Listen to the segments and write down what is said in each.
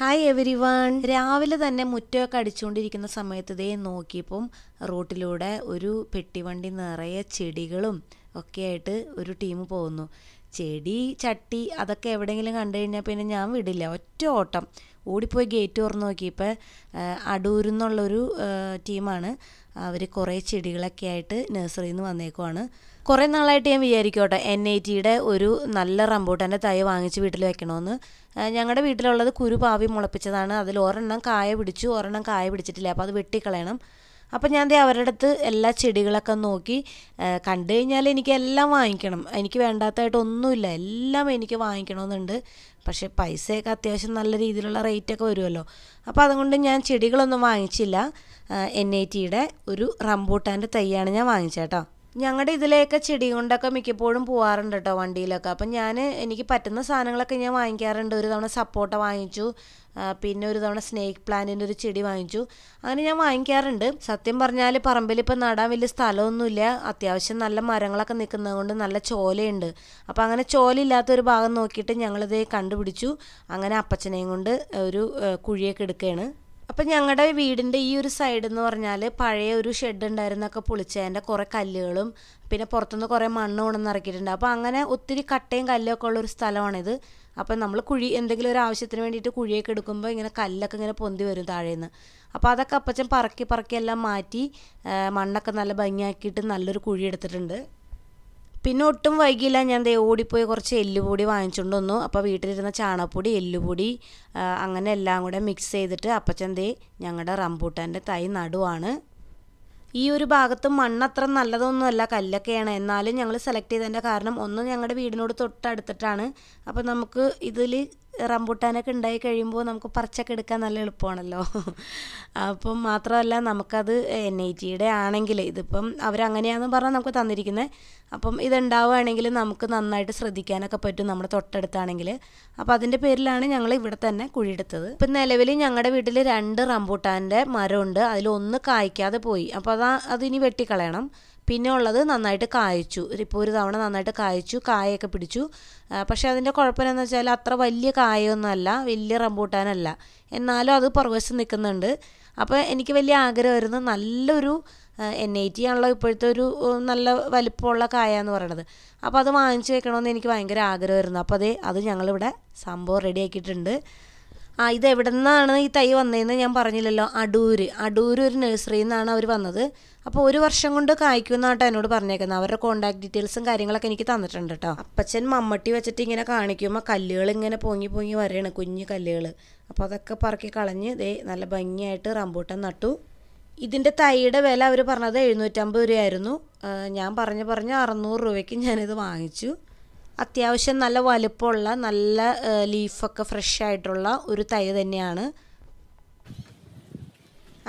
hi every one രാവിലെ തന്നെ മുറ്റമൊക്കെ അടിച്ചുകൊണ്ടിരിക്കുന്ന സമയത്ത് ഇതേ നോക്കിയപ്പം റോട്ടിലൂടെ ഒരു പെട്ടിവണ്ടി നിറയെ ചെടികളും ഒക്കെയായിട്ട് ഒരു ടീം പോകുന്നു ചെടി ചട്ടി അതൊക്കെ എവിടെയെങ്കിലും കണ്ടു കഴിഞ്ഞാൽ പിന്നെ ഞാൻ വിടില്ല ഒറ്റ ഓട്ടം ഓടിപ്പോയി ഗേറ്റ് തുറന്നു നോക്കിയപ്പോൾ അടൂരിൽ നിന്നുള്ളൊരു ടീമാണ് അവർ കുറേ ചെടികളൊക്കെ ആയിട്ട് നഴ്സറിയിൽ നിന്ന് വന്നേക്കുവാണ് കുറേ നാളായിട്ട് ഞാൻ വിചാരിക്കോട്ടെ എൻ ഐ ടിയുടെ ഒരു നല്ല റംബൂട്ടാൻ്റെ തൈ വാങ്ങിച്ച് വീട്ടിൽ വെക്കണമെന്ന് ഞങ്ങളുടെ വീട്ടിലുള്ളത് കുരു പാവി മുളപ്പിച്ചതാണ് അതിൽ ഒരെണ്ണം കായ പിടിച്ചു ഒരെണ്ണം കായ പിടിച്ചിട്ടില്ല അപ്പോൾ അത് വെട്ടിക്കളയണം അപ്പോൾ ഞാൻ അവരുടെ അടുത്ത് എല്ലാ ചെടികളൊക്കെ നോക്കി കണ്ടു കഴിഞ്ഞാൽ എനിക്ക് എല്ലാം വാങ്ങിക്കണം എനിക്ക് വേണ്ടാത്തതായിട്ടൊന്നുമില്ല ഒന്നുമില്ല എല്ലാം എനിക്ക് വാങ്ങിക്കണമെന്നുണ്ട് പക്ഷേ പൈസയൊക്കെ അത്യാവശ്യം നല്ല രീതിയിലുള്ള റേറ്റൊക്കെ വരുമല്ലോ അപ്പോൾ അതുകൊണ്ട് ഞാൻ ചെടികളൊന്നും വാങ്ങിച്ചില്ല എൻ ഐ ടിയുടെ ഒരു റംബൂട്ടാൻ്റെ തൈയാണ് ഞാൻ വാങ്ങിച്ചേട്ടോ ഞങ്ങളുടെ ഇതിലെയൊക്കെ ചെടി കൊണ്ടൊക്കെ മിക്കപ്പോഴും പോവാറുണ്ട് കേട്ടോ വണ്ടിയിലൊക്കെ അപ്പം ഞാൻ എനിക്ക് പറ്റുന്ന സാധനങ്ങളൊക്കെ ഞാൻ വാങ്ങിക്കാറുണ്ട് ഒരു തവണ സപ്പോട്ട വാങ്ങിച്ചു പിന്നെ ഒരു തവണ സ്നേക്ക് പ്ലാന്റിൻ്റെ ഒരു ചെടി വാങ്ങിച്ചു അങ്ങനെ ഞാൻ വാങ്ങിക്കാറുണ്ട് സത്യം പറഞ്ഞാൽ പറമ്പിൽ ഇപ്പം നടാൻ വലിയ സ്ഥലമൊന്നുമില്ല അത്യാവശ്യം നല്ല മരങ്ങളൊക്കെ നിൽക്കുന്നത് കൊണ്ട് നല്ല ചോലയുണ്ട് അപ്പോൾ അങ്ങനെ ചോലയില്ലാത്തൊരു ഒരു ഭാഗം നോക്കിയിട്ട് ഞങ്ങളിത് കണ്ടുപിടിച്ചു അങ്ങനെ അപ്പച്ചനെയും കൊണ്ട് ഒരു കുഴിയൊക്കെ എടുക്കുകയാണ് അപ്പം ഞങ്ങളുടെ വീടിൻ്റെ ഈ ഒരു സൈഡ് എന്ന് പറഞ്ഞാൽ പഴയ ഒരു ഷെഡ് ഉണ്ടായിരുന്നൊക്കെ പൊളിച്ചതിൻ്റെ കുറേ കല്ലുകളും പിന്നെ പുറത്തുനിന്ന് കുറേ മണ്ണ് കൊണ്ടുവന്നിറക്കിയിട്ടുണ്ട് അപ്പോൾ അങ്ങനെ ഒത്തിരി കട്ടയും കല്ലൊക്കെ ഉള്ളൊരു സ്ഥലമാണിത് അപ്പം നമ്മൾ കുഴി എന്തെങ്കിലും ഒരു ആവശ്യത്തിന് വേണ്ടിയിട്ട് കുഴിയൊക്കെ എടുക്കുമ്പോൾ ഇങ്ങനെ കല്ലൊക്കെ ഇങ്ങനെ പൊന്തി വരും താഴേന്ന് അപ്പോൾ അതൊക്കെ അപ്പച്ചൻ പറക്കി പറക്കി എല്ലാം മാറ്റി മണ്ണൊക്കെ നല്ല ഭംഗിയാക്കിയിട്ട് നല്ലൊരു കുഴി എടുത്തിട്ടുണ്ട് പിന്നെ ഒട്ടും വൈകിയില്ല ഞാൻ ദേ ഓടിപ്പോയി കുറച്ച് എല്ലുപൊടി വാങ്ങിച്ചുകൊണ്ട് വന്നു അപ്പോൾ വീട്ടിലിരുന്ന ചാണകപ്പൊടി എല്ലുപൊടി അങ്ങനെ എല്ലാം കൂടെ മിക്സ് ചെയ്തിട്ട് അപ്പച്ചൻ ദേ ഞങ്ങളുടെ റംബൂട്ടാൻ്റെ തൈ നടുവാണ് ഈ ഒരു ഭാഗത്ത് മണ്ണ് അത്ര നല്ലതൊന്നുമല്ല കല്ലൊക്കെയാണ് എന്നാലും ഞങ്ങൾ സെലക്ട് ചെയ്തതിൻ്റെ കാരണം ഒന്ന് ഞങ്ങളുടെ വീടിനോട് തൊട്ടടുത്തിട്ടാണ് അപ്പോൾ നമുക്ക് ഇതിൽ റംബൂട്ടാനൊക്കെ ഉണ്ടായി കഴിയുമ്പോൾ നമുക്ക് പറിച്ചൊക്കെ എടുക്കാൻ നല്ല എളുപ്പമാണല്ലോ അപ്പം മാത്രമല്ല നമുക്കത് എൻ ഐ ജിയുടെ ആണെങ്കിൽ ഇതിപ്പം അവരങ്ങനെയാണെന്ന് പറഞ്ഞാൽ നമുക്ക് തന്നിരിക്കുന്നത് അപ്പം ഇതുണ്ടാവുകയാണെങ്കിൽ നമുക്ക് നന്നായിട്ട് ശ്രദ്ധിക്കാനൊക്കെ പറ്റും നമ്മുടെ തൊട്ടടുത്താണെങ്കിൽ അപ്പം അതിൻ്റെ പേരിലാണ് ഞങ്ങൾ ഇവിടെ തന്നെ കുഴിയെടുത്തത് ഇപ്പം നിലവിൽ ഞങ്ങളുടെ വീട്ടിൽ രണ്ട് റംബൂട്ടാൻ്റെ മരമുണ്ട് അതിലൊന്ന് കായ്ക്കാതെ പോയി അപ്പോൾ അതാ അതിനി വെട്ടിക്കളയണം പിന്നെ ഉള്ളത് നന്നായിട്ട് കായച്ചു ഇപ്പോൾ ഒരു തവണ നന്നായിട്ട് കായച്ചു കായൊക്കെ പിടിച്ചു പക്ഷേ അതിൻ്റെ കുഴപ്പമെന്ന് വെച്ചാൽ അത്ര വലിയ കായൊന്നുമല്ല വലിയ റംബൂട്ടാനല്ല എന്നാലും അത് പുറകുവശം നിൽക്കുന്നുണ്ട് അപ്പോൾ എനിക്ക് വലിയ ആഗ്രഹമായിരുന്നു നല്ലൊരു എൻ ഐ ടി ആണല്ലോ ഇപ്പോഴത്തെ ഒരു നല്ല വലിപ്പമുള്ള കായ എന്ന് പറയുന്നത് അപ്പോൾ അത് വാങ്ങിച്ചു വെക്കണമെന്ന് എനിക്ക് ഭയങ്കര ആഗ്രഹമായിരുന്നു അപ്പോൾ അതേ അത് ഞങ്ങളിവിടെ സംഭവം റെഡിയാക്കിയിട്ടുണ്ട് ആ ഇത് എവിടെ നിന്നാണ് ഈ തൈ വന്നതെന്ന് ഞാൻ പറഞ്ഞില്ലല്ലോ അടൂർ അടൂർ ഒരു നഴ്സറിയിൽ നിന്നാണ് അവർ വന്നത് അപ്പോൾ ഒരു വർഷം കൊണ്ട് കായ്ക്കുമെന്നാട്ടോ എന്നോട് പറഞ്ഞേക്കുന്നത് അവരുടെ കോൺടാക്ട് ഡീറ്റെയിൽസും കാര്യങ്ങളൊക്കെ എനിക്ക് തന്നിട്ടുണ്ട് കേട്ടോ അപ്പച്ചൻ മമ്മട്ടി വെച്ചിട്ട് ഇങ്ങനെ കാണിക്കുമ്പോൾ കല്ലുകൾ ഇങ്ങനെ പൊങ്ങി പൊങ്ങി വരെയാണ് കുഞ്ഞു കല്ലുകൾ അപ്പോൾ അതൊക്കെ പറക്കി കളഞ്ഞ് ദേ നല്ല ഭംഗിയായിട്ട് റംബൂട്ടൻ നട്ടു ഇതിൻ്റെ തൈയുടെ വില അവർ പറഞ്ഞത് എഴുന്നൂറ്റമ്പത് രൂപയായിരുന്നു ഞാൻ പറഞ്ഞു പറഞ്ഞ് അറുന്നൂറ് രൂപയ്ക്ക് ഞാനിത് വാങ്ങിച്ചു അത്യാവശ്യം നല്ല വലുപ്പമുള്ള നല്ല ലീഫൊക്കെ ഫ്രഷ് ആയിട്ടുള്ള ഒരു തൈ തന്നെയാണ്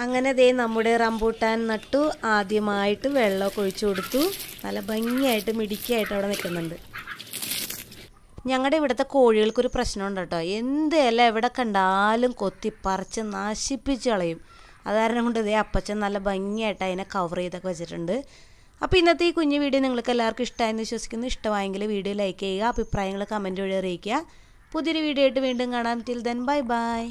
അങ്ങനെ ദേ നമ്മുടെ റംബൂട്ടാൻ നട്ടു ആദ്യമായിട്ട് വെള്ളമൊക്കെ ഒഴിച്ചു കൊടുത്തു നല്ല ഭംഗിയായിട്ട് മിടുക്കിയായിട്ട് അവിടെ നിൽക്കുന്നുണ്ട് ഞങ്ങളുടെ ഇവിടുത്തെ കോഴികൾക്കൊരു പ്രശ്നമുണ്ട് കേട്ടോ എന്ത് ഇല എവിടെ കണ്ടാലും കൊത്തി പറിച്ച് നശിപ്പിച്ച് കളയും അത് കാരണം കൊണ്ട് ഇതേ അപ്പച്ചൻ നല്ല ഭംഗിയായിട്ട് അതിനെ കവർ ചെയ്തൊക്കെ വെച്ചിട്ടുണ്ട് അപ്പോൾ ഇന്നത്തെ ഈ കുഞ്ഞു വീഡിയോ നിങ്ങൾക്ക് എല്ലാവർക്കും ഇഷ്ടമായെന്ന് വിശ്വസിക്കുന്നു ഇഷ്ടമായെങ്കിൽ വീഡിയോ ലൈക്ക് ചെയ്യുക അഭിപ്രായങ്ങൾ കമൻറ്റ് വഴി അറിയിക്കുക പുതിയൊരു വീഡിയോ ആയിട്ട് വീണ്ടും കാണാം ടിൽ ദെൻ ബൈ ബൈ